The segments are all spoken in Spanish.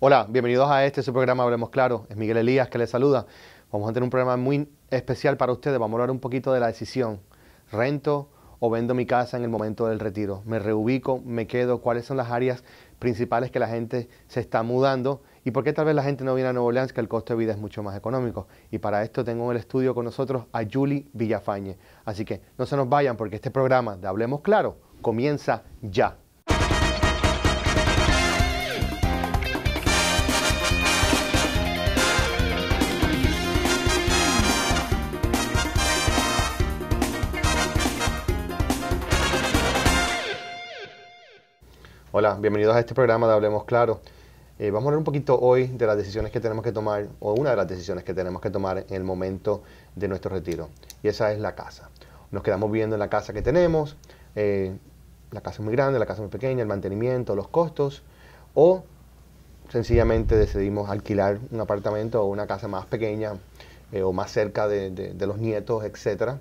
Hola, bienvenidos a este su programa Hablemos Claro. Es Miguel Elías que les saluda. Vamos a tener un programa muy especial para ustedes. Vamos a hablar un poquito de la decisión. ¿Rento o vendo mi casa en el momento del retiro? ¿Me reubico? ¿Me quedo? ¿Cuáles son las áreas principales que la gente se está mudando? ¿Y por qué tal vez la gente no viene a Nueva Orleans que el costo de vida es mucho más económico? Y para esto tengo en el estudio con nosotros a Julie Villafañe. Así que no se nos vayan porque este programa de Hablemos Claro comienza ya. Hola, bienvenidos a este programa de Hablemos Claro. Eh, vamos a hablar un poquito hoy de las decisiones que tenemos que tomar, o una de las decisiones que tenemos que tomar en el momento de nuestro retiro, y esa es la casa. Nos quedamos viendo en la casa que tenemos, eh, la casa es muy grande, la casa es muy pequeña, el mantenimiento, los costos, o sencillamente decidimos alquilar un apartamento o una casa más pequeña eh, o más cerca de, los nietos, etc.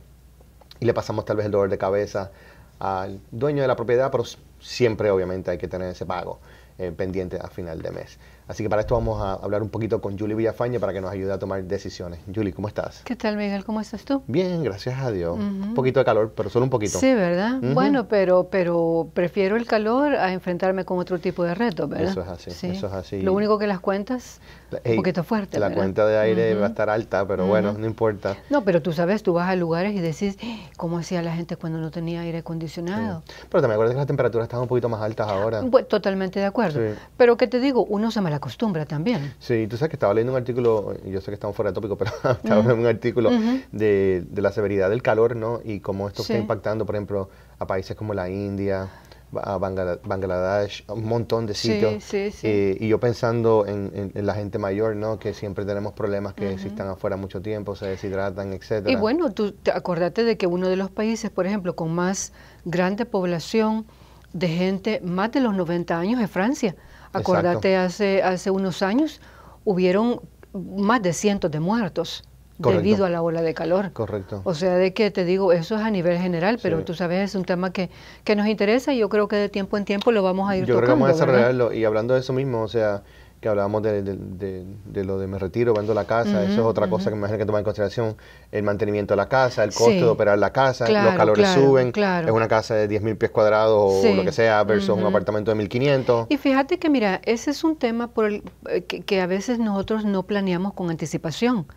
Y le pasamos tal vez el dolor de cabeza al dueño de la propiedad, pero siempre obviamente hay que tener ese pago eh, pendiente a final de mes. Así que para esto vamos a hablar un poquito con Julie Villafaña para que nos ayude a tomar decisiones. Julie, ¿cómo estás? ¿Qué tal, Miguel? ¿Cómo estás tú? Bien, gracias a Dios. Un poquito de calor, pero solo un poquito. Sí, ¿verdad? Bueno, pero, pero prefiero el calor a enfrentarme con otro tipo de retos, ¿verdad? Eso es así, Lo único que las cuentas, un poquito fuerte, La cuenta de aire va a estar alta, pero bueno, no importa. No, pero tú sabes, tú vas a lugares y decís, eh, ¿cómo hacía la gente cuando no tenía aire acondicionado? Pero también acuerdas que las temperaturas están un poquito más altas ahora. totalmente de acuerdo. Pero, ¿qué te digo? Uno se me la acostumbra costumbre también. Sí, tú sabes que estaba leyendo un artículo, yo sé que estamos fuera de tópico, pero estaba leyendo un artículo de, la severidad del calor, ¿no? Y cómo esto está impactando, por ejemplo, a países como la India, a Bangladesh, un montón de sitios. Sí, sí, sí. Eh, y yo pensando en, la gente mayor, ¿no? Que siempre tenemos problemas que si están afuera mucho tiempo, se deshidratan, etcétera. Y bueno, tú te acordate de que uno de los países, por ejemplo, con más grande población de gente más de los 90 años es Francia. Acordate, hace, hace unos años hubieron más de cientos de muertos. debido a la ola de calor. Correcto. O sea, de que te digo, eso es a nivel general, pero tú sabes, es un tema que, que, nos interesa y yo creo que de tiempo en tiempo lo vamos a ir Yo vamos a desarrollarlo. Y hablando de eso mismo, o sea, que hablábamos de, de, lo de me retiro, vendo la casa, eso es otra cosa que me imagino que tomar en consideración, el mantenimiento de la casa, el costo de operar la casa, los calores suben, es una casa de 10.000 pies cuadrados o lo que sea versus un apartamento de 1.500. Y fíjate que mira, ese es un tema por el, eh, que a veces nosotros no planeamos con anticipación,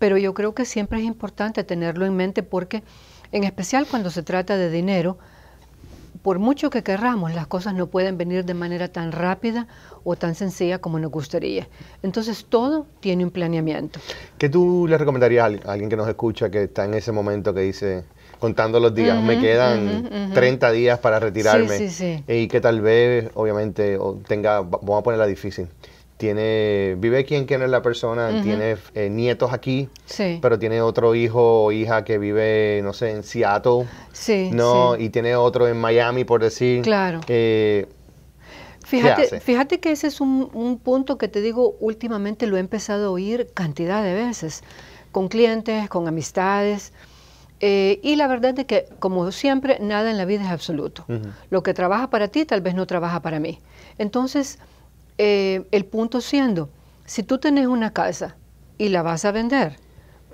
pero yo creo que siempre es importante tenerlo en mente porque en especial cuando se trata de dinero, por mucho que querramos, las cosas no pueden venir de manera tan rápida o tan sencilla como nos gustaría. Entonces todo tiene un planeamiento. ¿Qué tú le recomendarías a alguien que nos escucha que está en ese momento que dice, contando los días, me quedan 30 días para retirarme. Y que tal vez, obviamente, tenga, vamos a ponerla difícil, tiene, vive aquí en es la persona, tiene eh, nietos aquí, pero tiene otro hijo o hija que vive, no sé, en Seattle, sí, ¿no? Y tiene otro en Miami, por decir. Claro. Eh, fíjate, fíjate que ese es un, punto que te digo, últimamente lo he empezado a oír cantidad de veces, con clientes, con amistades. Eh, y la verdad es que, como siempre, nada en la vida es absoluto. Lo que trabaja para ti tal vez no trabaja para mí. Entonces, eh, el punto siendo, si tú tenés una casa y la vas a vender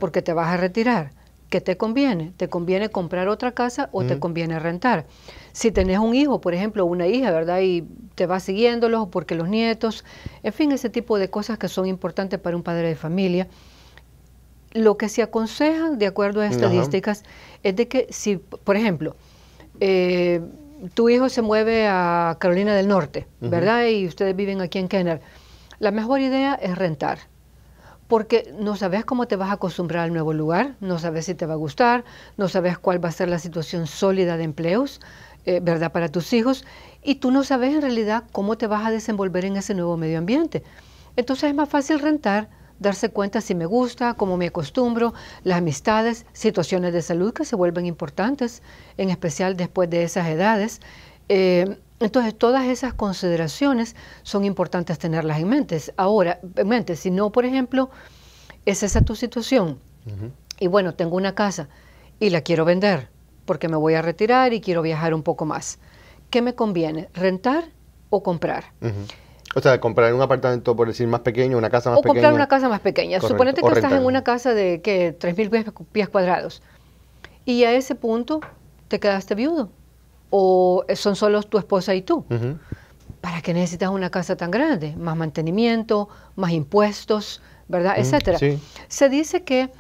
porque te vas a retirar, ¿qué te conviene? ¿Te conviene comprar otra casa o te mm. conviene rentar? Si tenés un hijo, por ejemplo, una hija, ¿verdad? Y te vas siguiéndolos porque los nietos, en fin, ese tipo de cosas que son importantes para un padre de familia. Lo que se aconseja, de acuerdo a estadísticas, es de que si, por ejemplo, eh, tu hijo se mueve a Carolina del Norte, ¿verdad? Y ustedes viven aquí en Kenner. La mejor idea es rentar, porque no sabes cómo te vas a acostumbrar al nuevo lugar, no sabes si te va a gustar, no sabes cuál va a ser la situación sólida de empleos, eh, ¿verdad? Para tus hijos, y tú no sabes en realidad cómo te vas a desenvolver en ese nuevo medio ambiente. Entonces es más fácil rentar darse cuenta si me gusta, cómo me acostumbro, las amistades, situaciones de salud que se vuelven importantes, en especial después de esas edades. Eh, entonces, todas esas consideraciones son importantes tenerlas en mente. Ahora, en mente, si no, por ejemplo, es esa tu situación, y bueno, tengo una casa y la quiero vender porque me voy a retirar y quiero viajar un poco más. ¿Qué me conviene? ¿Rentar o comprar? O sea, comprar un apartamento, por decir, más pequeño, una casa más pequeña. O comprar una casa más pequeña. Suponete que estás en una casa de, ¿qué? 3.000 pies, cuadrados. Y a ese punto te quedaste viudo. O eh, son solo tu esposa y tú. ¿Para qué necesitas una casa tan grande? Más mantenimiento, más impuestos, ¿verdad? Etcétera. Se dice que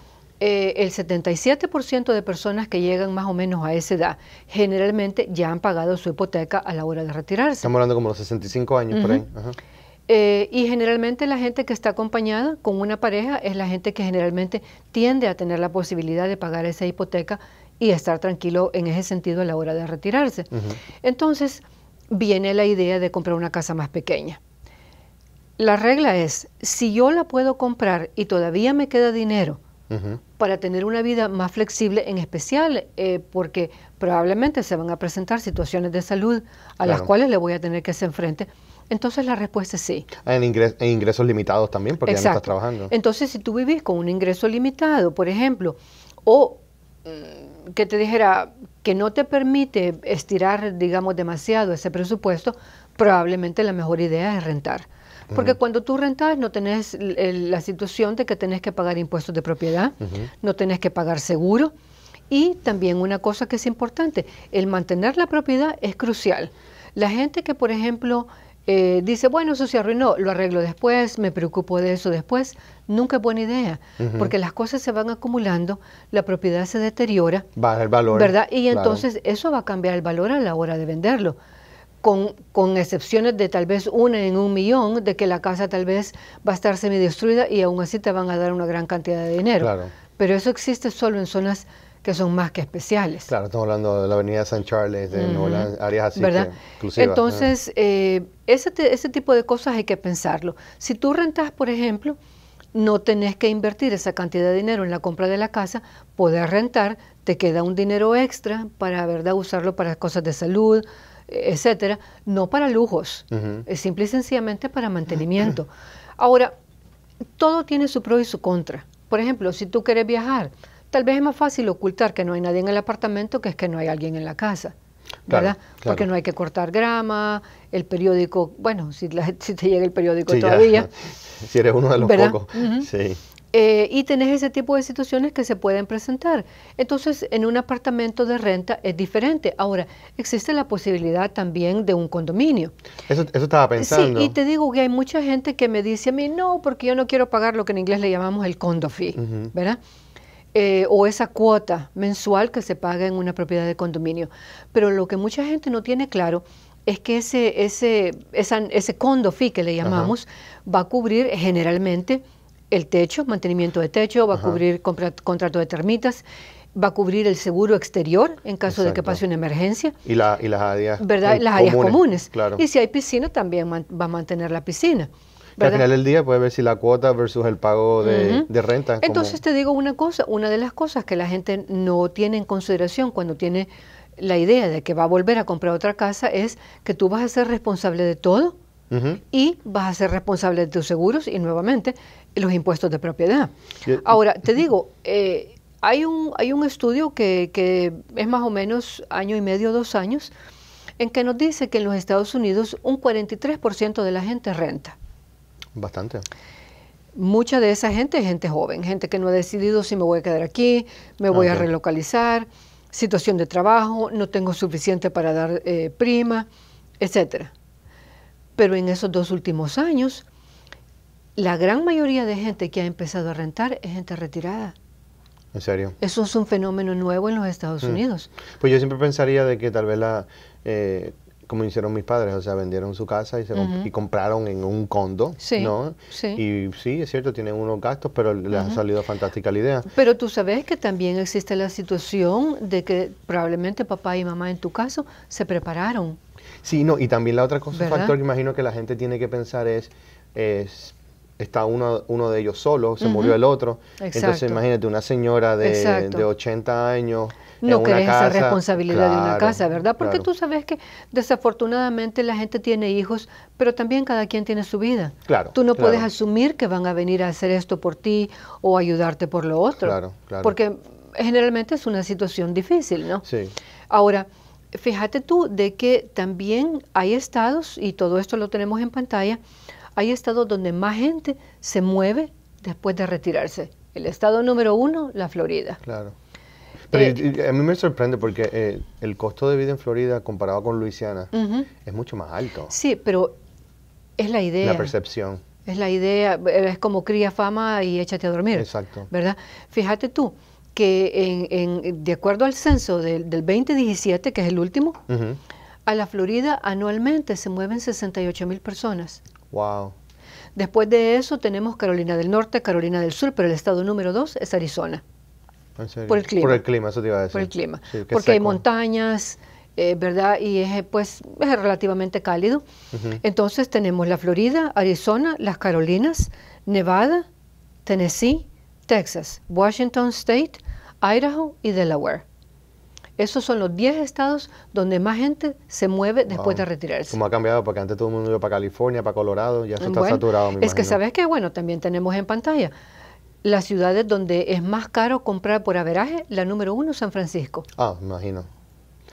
eh, el 77% de personas que llegan más o menos a esa edad generalmente ya han pagado su hipoteca a la hora de retirarse. Estamos hablando como los 65 años por ahí. Eh, y generalmente la gente que está acompañada con una pareja es la gente que generalmente tiende a tener la posibilidad de pagar esa hipoteca y estar tranquilo en ese sentido a la hora de retirarse. Entonces viene la idea de comprar una casa más pequeña. La regla es, si yo la puedo comprar y todavía me queda dinero, para tener una vida más flexible, en especial eh, porque probablemente se van a presentar situaciones de salud a las cuales le voy a tener que hacer frente. Entonces la respuesta es sí. En, ingresos limitados también, porque ya estás trabajando. Entonces, si tú vivís con un ingreso limitado, por ejemplo, o mm, que te dijera que no te permite estirar, digamos, demasiado ese presupuesto, probablemente la mejor idea es rentar. Porque cuando tú rentas no tenés la situación de que tenés que pagar impuestos de propiedad, no tenés que pagar seguro. Y también una cosa que es importante, el mantener la propiedad es crucial. La gente que, por ejemplo, eh, dice, bueno, eso se arruinó, lo arreglo después, me preocupo de eso después, nunca es buena idea, porque las cosas se van acumulando, la propiedad se deteriora. Baja el valor. ¿Verdad? Y entonces eso va a cambiar el valor a la hora de venderlo con, con, excepciones de tal vez una en un millón, de que la casa tal vez va a estar semidestruida y aún así te van a dar una gran cantidad de dinero. Claro. Pero eso existe solo en zonas que son más que especiales. Claro, estamos hablando de la avenida San Charles, de áreas así. Entonces, eh, ese, tipo de cosas hay que pensarlo. Si tú rentas, por ejemplo, no tenés que invertir esa cantidad de dinero en la compra de la casa, poder rentar, te queda un dinero extra para ¿verdad? usarlo para cosas de salud, etcétera, no para lujos, es simple y sencillamente para mantenimiento. Ahora, todo tiene su pro y su contra. Por ejemplo, si tú quieres viajar, tal vez es más fácil ocultar que no hay nadie en el apartamento que es que no hay alguien en la casa. ¿verdad? Porque no hay que cortar grama, el periódico, bueno, si, te llega el periódico todavía. Si eres uno de los pocos. Sí. Eh, y tenés ese tipo de situaciones que se pueden presentar. Entonces, en un apartamento de renta es diferente. Ahora, existe la posibilidad también de un condominio. Eso, estaba pensando. Sí, y te digo que hay mucha gente que me dice a mí, no, porque yo no quiero pagar lo que en inglés le llamamos el condo fee, ¿verdad? Eh, o esa cuota mensual que se paga en una propiedad de condominio. Pero lo que mucha gente no tiene claro es que ese, ese, ese condo fee que le llamamos va a cubrir generalmente el techo, mantenimiento de techo, va a cubrir contrato de termitas, va a cubrir el seguro exterior en caso de que pase una emergencia. Y, las áreas, ¿verdad? Eh, las comunes. Y si hay piscina, también va a mantener la piscina. Y al final del día puede ver si la cuota versus el pago de, renta. Entonces te digo una cosa, una de las cosas que la gente no tiene en consideración cuando tiene la idea de que va a volver a comprar otra casa es que tú vas a ser responsable de todo y vas a ser responsable de tus seguros y nuevamente los impuestos de propiedad. Ahora, te digo, eh, hay, un, hay un estudio que, es más o menos año y medio, dos años, en que nos dice que en los Estados Unidos un 43% de la gente renta. Bastante. Mucha de esa gente es gente joven, gente que no ha decidido si me voy a quedar aquí, me voy a relocalizar, situación de trabajo, no tengo suficiente para dar eh, prima, etcétera. Pero en esos dos últimos años, la gran mayoría de gente que ha empezado a rentar es gente retirada. ¿En serio? Eso es un fenómeno nuevo en los Estados mm. Unidos. Pues yo siempre pensaría de que tal vez la... Eh, como hicieron mis padres, o sea, vendieron su casa y, se y compraron en un condo, sí, ¿no? Sí. Y sí, es cierto, tienen unos gastos, pero les ha salido fantástica la idea. Pero tú sabes que también existe la situación de que probablemente papá y mamá en tu caso se prepararon. Sí, no, y también la otra cosa, factor que imagino que la gente tiene que pensar es, es está uno, uno de ellos solo, se murió el otro. Entonces imagínate una señora de, de 80 años. No en esa responsabilidad de una casa, ¿verdad? Porque tú sabes que desafortunadamente la gente tiene hijos, pero también cada quien tiene su vida. Claro. Tú no puedes asumir que van a venir a hacer esto por ti o ayudarte por lo otro. Claro, claro. Porque generalmente es una situación difícil, ¿no? Sí. Ahora, fíjate tú de que también hay estados, y todo esto lo tenemos en pantalla, hay estados donde más gente se mueve después de retirarse. El estado número uno, la Florida. Claro. Pero eh, a mí me sorprende porque eh, el costo de vida en Florida comparado con Luisiana es mucho más alto. Sí, pero es la idea. La percepción. Es la idea, eh, es como cría fama y échate a dormir. Exacto. ¿Verdad? Fíjate tú que de acuerdo al censo del, 2017, que es el último, a la Florida anualmente se mueven 68 mil personas. Wow. Después de eso tenemos Carolina del Norte, Carolina del Sur, pero el estado número dos es Arizona. Por el clima. Por el clima, eso te iba a decir. Por el clima. Porque hay montañas, eh, ¿verdad? Y es, pues, es relativamente cálido. Entonces tenemos la Florida, Arizona, las Carolinas, Nevada, Tennessee, Texas, Washington State, Idaho y Delaware. Esos son los 10 estados donde más gente se mueve después de retirarse. ¿Cómo ha cambiado, porque antes todo el mundo iba para California, para Colorado, ya eso está saturado. Me es que sabes que, bueno, también tenemos en pantalla las ciudades donde es más caro comprar por averaje, la número uno, San Francisco. Ah, imagino.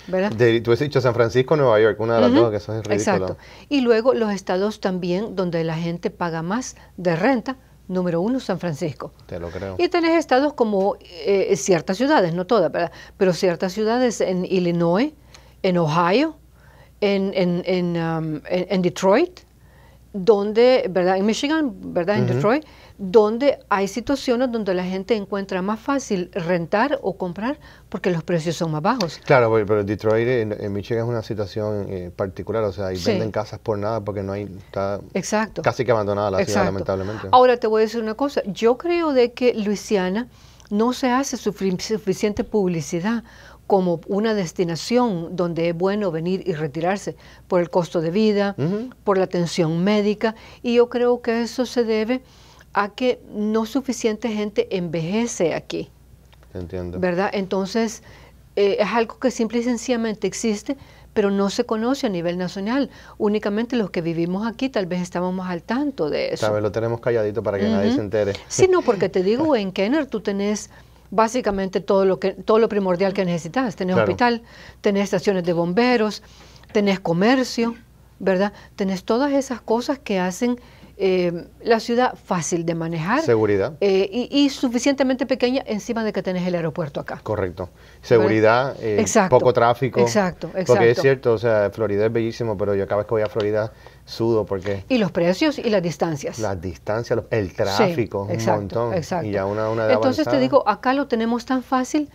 ¿verdad? tú has dicho San Francisco, Nueva York, una de las dos, que eso es ridículo. Exacto. Y luego los estados también donde la gente paga más de renta número uno San Francisco. Te lo creo. Y tenés estados como eh, ciertas ciudades, no todas, ¿verdad? pero ciertas ciudades en Illinois, en Ohio, en, en, en, um, en Detroit, donde, ¿verdad? En Michigan, ¿verdad? En Detroit, donde hay situaciones donde la gente encuentra más fácil rentar o comprar porque los precios son más bajos. Claro, pero Detroit en, Michigan es una situación eh, particular, o sea, ahí venden casas por nada porque no hay, Exacto. casi que abandonada la ciudad, lamentablemente. Ahora te voy a decir una cosa, yo creo de que Luisiana no se hace suficiente publicidad como una destinación donde es bueno venir y retirarse por el costo de vida, por la atención médica, y yo creo que eso se debe a que no suficiente gente envejece aquí. Entiendo. ¿Verdad? Entonces, eh, es algo que simple y sencillamente existe, pero no se conoce a nivel nacional. Únicamente los que vivimos aquí tal vez estábamos al tanto de eso. Tal lo tenemos calladito para que nadie se entere. Sí, no, porque te digo, en Kenner tú tenés básicamente todo lo, que, todo lo primordial que necesitas. Tenés hospital, tenés estaciones de bomberos, tenés comercio, ¿verdad? Tenés todas esas cosas que hacen eh, la ciudad fácil de manejar. Seguridad. Eh, y, suficientemente pequeña encima de que tenés el aeropuerto acá. Correcto. Seguridad, eh, poco tráfico. Exacto, exacto. Porque es cierto, Florida es bellísimo, pero yo cada vez que voy a Florida sudo porque... Y los precios y las distancias. Las distancias, el tráfico, un montón. Y Entonces te digo, acá lo tenemos tan fácil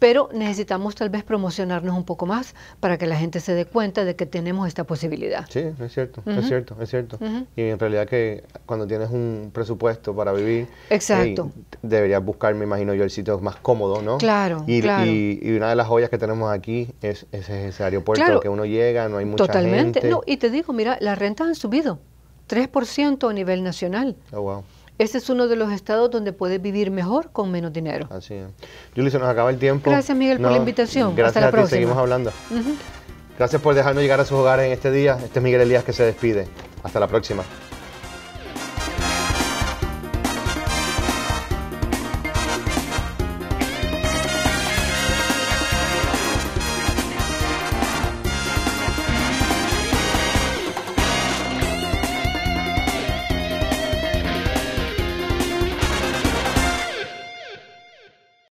pero necesitamos tal vez promocionarnos un poco más para que la gente se dé cuenta de que tenemos esta posibilidad. Sí, es cierto, es cierto, es cierto. Y en realidad que cuando tienes un presupuesto para vivir, Exacto. deberías buscar, me imagino yo, el sitio más cómodo, ¿no? Claro, y, claro. Y, una de las joyas que tenemos aquí es, ese aeropuerto claro, que uno llega, no hay mucha totalmente. gente. Totalmente, no, y te digo, mira, las rentas han subido, 3% a nivel nacional. Oh, wow ese es uno de los estados donde puedes vivir mejor con menos dinero. Así es. Julissa, se nos acaba el tiempo. Gracias, Miguel, por la invitación. Hasta la seguimos hablando. Gracias por dejarnos llegar a sus hogares en este día. Este es Miguel Elías que se despide. Hasta la próxima.